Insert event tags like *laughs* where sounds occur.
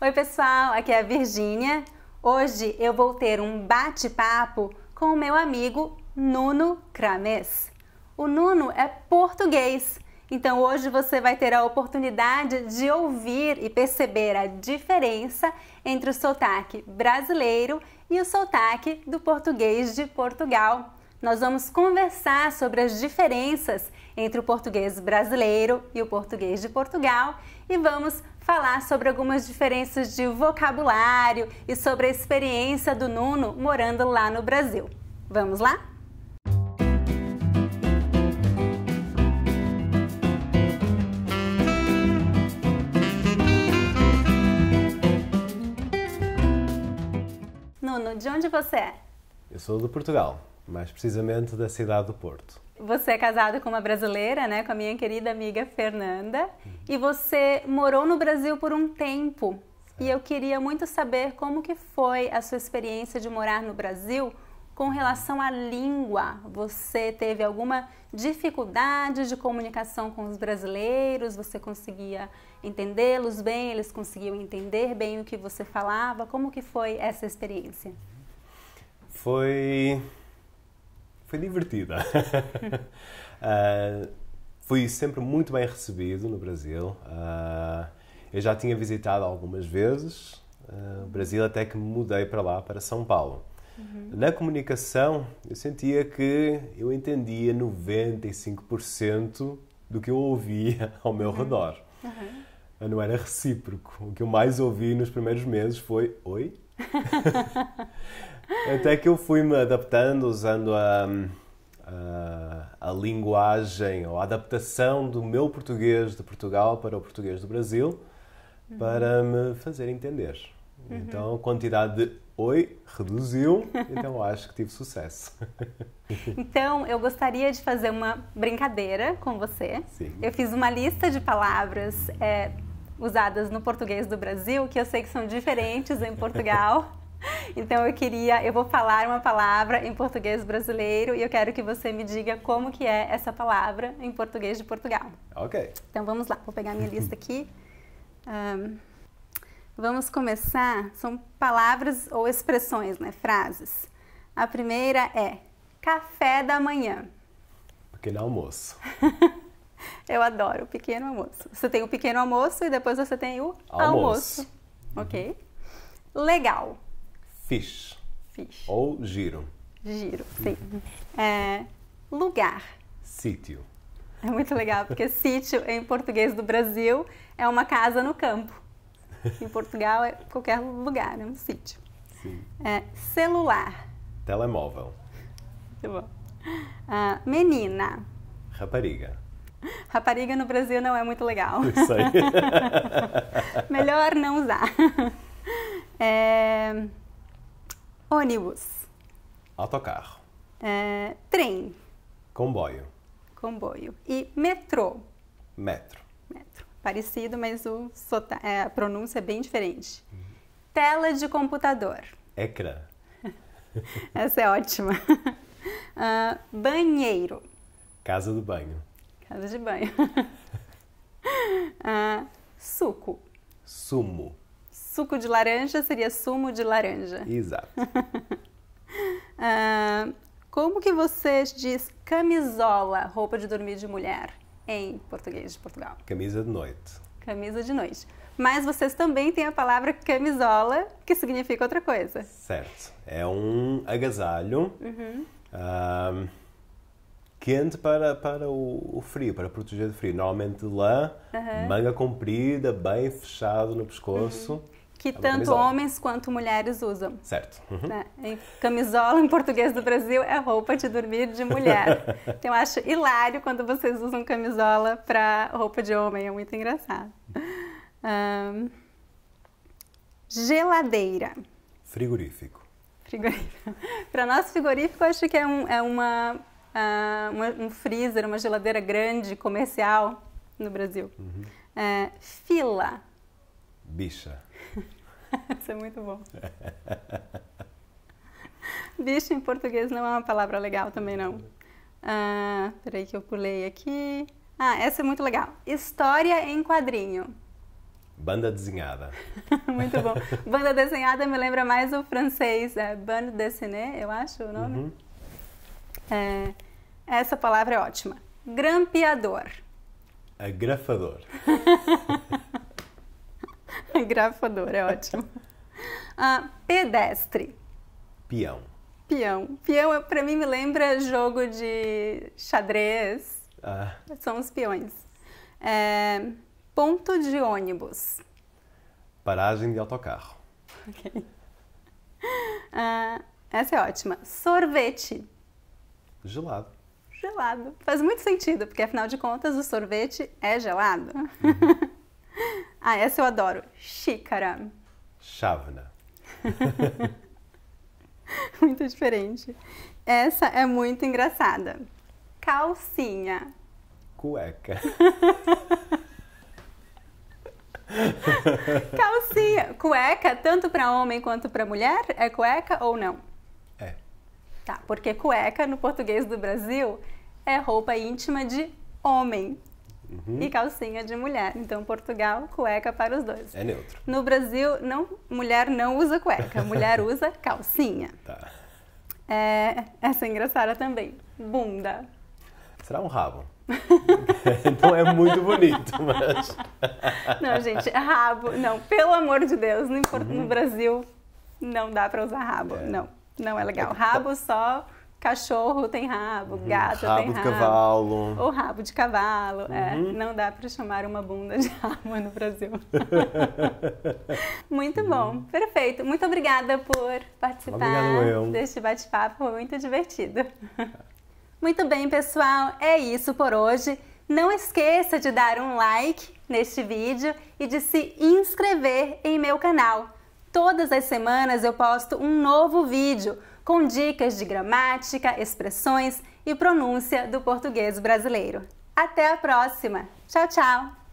Oi, pessoal, aqui é a Virgínia. Hoje eu vou ter um bate-papo com o meu amigo Nuno Crames. O Nuno é português, então hoje você vai ter a oportunidade de ouvir e perceber a diferença entre o sotaque brasileiro e o sotaque do português de Portugal. Nós vamos conversar sobre as diferenças entre o português brasileiro e o português de Portugal e vamos falar sobre algumas diferenças de vocabulário e sobre a experiência do Nuno morando lá no Brasil. Vamos lá? Nuno, de onde você é? Eu sou do Portugal mais precisamente da cidade do Porto. Você é casado com uma brasileira, né, com a minha querida amiga Fernanda, uhum. e você morou no Brasil por um tempo. Certo. E é. eu queria muito saber como que foi a sua experiência de morar no Brasil com relação à língua. Você teve alguma dificuldade de comunicação com os brasileiros? Você conseguia entendê-los bem? Eles conseguiam entender bem o que você falava? Como que foi essa experiência? Foi foi divertida. uh, *laughs* fui sempre muito bem recebido no Brasil. Uh, eu já tinha visitado algumas vezes ah, o Brasil até que me mudei para lá, para São Paulo. Uhum. Na comunicação, eu sentia que eu entendia 95% do que eu ouvia *laughs* ao meu uhum. redor. Uhum. Não era recíproco. O que eu mais ouvi nos primeiros meses foi: Oi? *laughs* Até que eu fui-me adaptando, usando a, a, a, linguagem ou a adaptação do meu português de Portugal para o português do Brasil uhum. para me fazer entender. Uhum. Então a quantidade de oi reduziu, *laughs* então acho que tive sucesso. então eu gostaria de fazer uma brincadeira com você. Sim. Eu fiz uma lista de palavras. É, usadas no português do Brasil, que eu sei que são diferentes em Portugal. *laughs* Então eu queria, eu vou falar uma palavra em português brasileiro e eu quero que você me diga como que é essa palavra em português de Portugal. Ok. Então vamos lá, vou pegar minha lista aqui. Um, vamos começar, são palavras ou expressões, né, frases. A primeira é café da manhã. Pequeno almoço. *laughs* eu adoro o pequeno almoço. Você tem o pequeno almoço e depois você tem o almoço. almoço. Ok? Legal. Fixe. Fixe. Ou giro. Giro, sim. É, lugar. Sítio. É muito legal, porque sítio em português do Brasil é uma casa no campo. Em Portugal é qualquer lugar, é um sítio. É, celular. Telemóvel. Muito bom. Ah, menina. Rapariga. Rapariga no Brasil não é muito legal. Isso *laughs* aí. Melhor não usar. É, Ônibus. Autocarro. É, trem. Comboio. Comboio. E metrô. Metro. Metro. Parecido, mas o é, a pronúncia é bem diferente. Uhum. Tela de computador. Ecrã. *laughs* Essa é ótima. Uh, *laughs* banheiro. Casa do banho. Casa de banho. Uh, *laughs* suco. Sumo suco de laranja seria sumo de laranja. Exato. uh, *laughs* como que você diz camisola, roupa de dormir de mulher, em português de Portugal? Camisa de noite. Camisa de noite. Mas vocês também têm a palavra camisola, que significa outra coisa. Certo. É um agasalho uhum. uh, quente para, para o, o, frio, para proteger do frio. Normalmente de lã, uhum. manga comprida, bem fechado no pescoço. Uhum que tanto camisola. homens quanto mulheres usam. Certo. Uhum. Né? Camisola, em português do Brasil, é roupa de dormir de mulher. então, *laughs* eu acho hilário quando vocês usam camisola para roupa de homem, é muito engraçado. Um... Geladeira. Frigorífico. Frigorífico. *laughs* para nós, frigorífico, eu acho que é, um, é uma, uh, uma, um freezer, uma geladeira grande, comercial no Brasil. Uhum. É, fila. Bicha. *laughs* Isso é muito bom. Bicho em português não é uma palavra legal também, não. Ah, peraí que eu pulei aqui. Ah, essa é muito legal. História em quadrinho. Banda desenhada. *laughs* muito bom. Banda desenhada me lembra mais o francês, é bande dessinée, eu acho o nome. Uhum. É, essa palavra é ótima. Grampeador. Agrafador. É *laughs* *laughs* Engrafador, é ótimo. *laughs* Ah, pedestre. Peão. Peão. Peão, para mim, me lembra jogo de xadrez. Ah. São os peões. É, ponto de ônibus. Paragem de autocarro. Ok. Ah, essa é ótima. Sorvete. Gelado. Gelado. Faz muito sentido, porque afinal de contas o sorvete é gelado. Uhum. *laughs* Ah, essa eu adoro. Xícara. Chávena. *laughs* muito diferente. Essa é muito engraçada. Calcinha. Cueca. *laughs* Calcinha. Cueca, tanto para homem quanto para mulher, é cueca ou não? É. Tá, porque cueca no português do Brasil é roupa íntima de homem. Uhum. e calcinha de mulher. Então, Portugal, cueca para os dois. É neutro. No Brasil, não, mulher não usa cueca, mulher usa calcinha. Tá. É, essa é engraçada também. Bunda. Será um rabo? então *laughs* é muito bonito, mas. não, gente, rabo. Não, pelo amor de Deus, no, uhum. no Brasil não dá para usar rabo. É. Não, não é legal. É, rabo tá. só Cachorro tem rabo, uhum. gato rabo tem rabo. Rabo de cavalo. Ou rabo de cavalo. Uhum. É, não dá para chamar uma bunda de *laughs* rabo no Brasil. *laughs* muito bom, uhum. perfeito. Muito obrigada por participar Obrigado, deste bate-papo, foi muito divertido. *laughs* muito bem, pessoal, é isso por hoje. Não esqueça de dar um like neste vídeo e de se inscrever em meu canal. Todas as semanas eu posto um novo vídeo com dicas de gramática, expressões e pronúncia do português brasileiro. Até a próxima! Tchau, tchau!